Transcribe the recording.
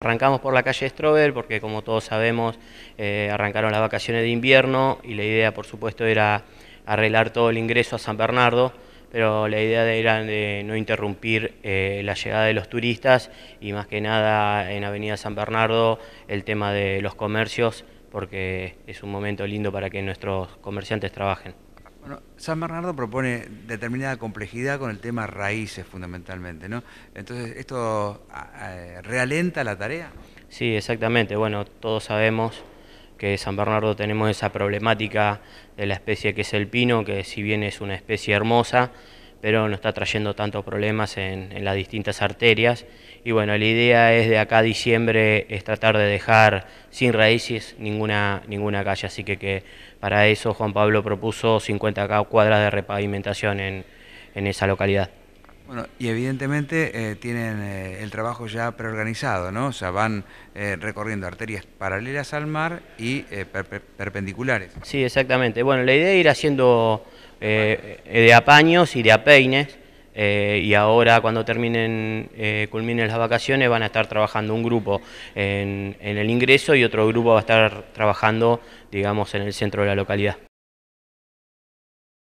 Arrancamos por la calle Strobel porque como todos sabemos eh, arrancaron las vacaciones de invierno y la idea por supuesto era arreglar todo el ingreso a San Bernardo, pero la idea era de no interrumpir eh, la llegada de los turistas y más que nada en Avenida San Bernardo el tema de los comercios porque es un momento lindo para que nuestros comerciantes trabajen. San Bernardo propone determinada complejidad con el tema raíces fundamentalmente, ¿no? Entonces, ¿esto realenta la tarea? Sí, exactamente. Bueno, todos sabemos que San Bernardo tenemos esa problemática de la especie que es el pino, que si bien es una especie hermosa, pero no está trayendo tantos problemas en, las distintas arterias. Y bueno, la idea es de acá a diciembre es tratar de dejar sin raíces ninguna, ninguna calle, así que, para eso Juan Pablo propuso 50 cuadras de repavimentación en, en esa localidad. Bueno, y evidentemente eh, tienen eh, el trabajo ya preorganizado, ¿no? O sea, van eh, recorriendo arterias paralelas al mar y perpendiculares. Sí, exactamente. Bueno, la idea es ir haciendo eh, de apaños y de apeines. Eh, y ahora cuando terminen, eh, culminen las vacaciones van a estar trabajando un grupo en, en el ingreso y otro grupo va a estar trabajando, digamos, en el centro de la localidad.